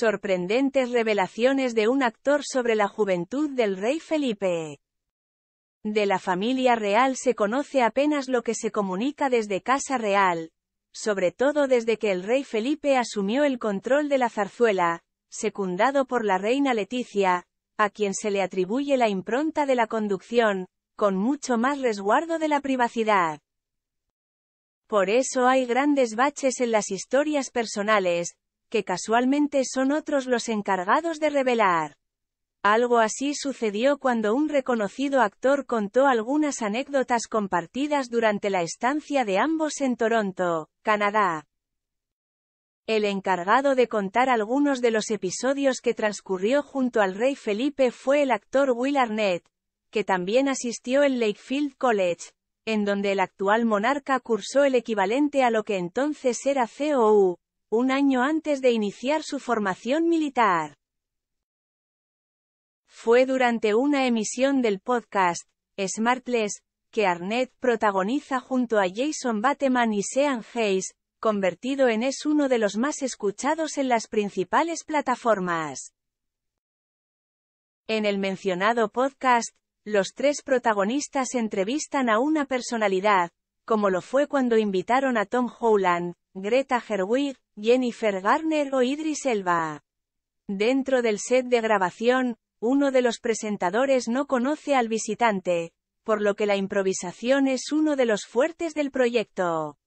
sorprendentes revelaciones de un actor sobre la juventud del rey Felipe. De la familia real se conoce apenas lo que se comunica desde Casa Real, sobre todo desde que el rey Felipe asumió el control de la zarzuela, secundado por la reina Leticia, a quien se le atribuye la impronta de la conducción, con mucho más resguardo de la privacidad. Por eso hay grandes baches en las historias personales, que casualmente son otros los encargados de revelar. Algo así sucedió cuando un reconocido actor contó algunas anécdotas compartidas durante la estancia de ambos en Toronto, Canadá. El encargado de contar algunos de los episodios que transcurrió junto al rey Felipe fue el actor Will Arnett, que también asistió en Lakefield College, en donde el actual monarca cursó el equivalente a lo que entonces era COU, un año antes de iniciar su formación militar. Fue durante una emisión del podcast, Smartless, que Arnett protagoniza junto a Jason Bateman y Sean Hayes, convertido en es uno de los más escuchados en las principales plataformas. En el mencionado podcast, los tres protagonistas entrevistan a una personalidad, como lo fue cuando invitaron a Tom Holland Greta Gerwig, Jennifer Garner o Idris Elba. Dentro del set de grabación, uno de los presentadores no conoce al visitante, por lo que la improvisación es uno de los fuertes del proyecto.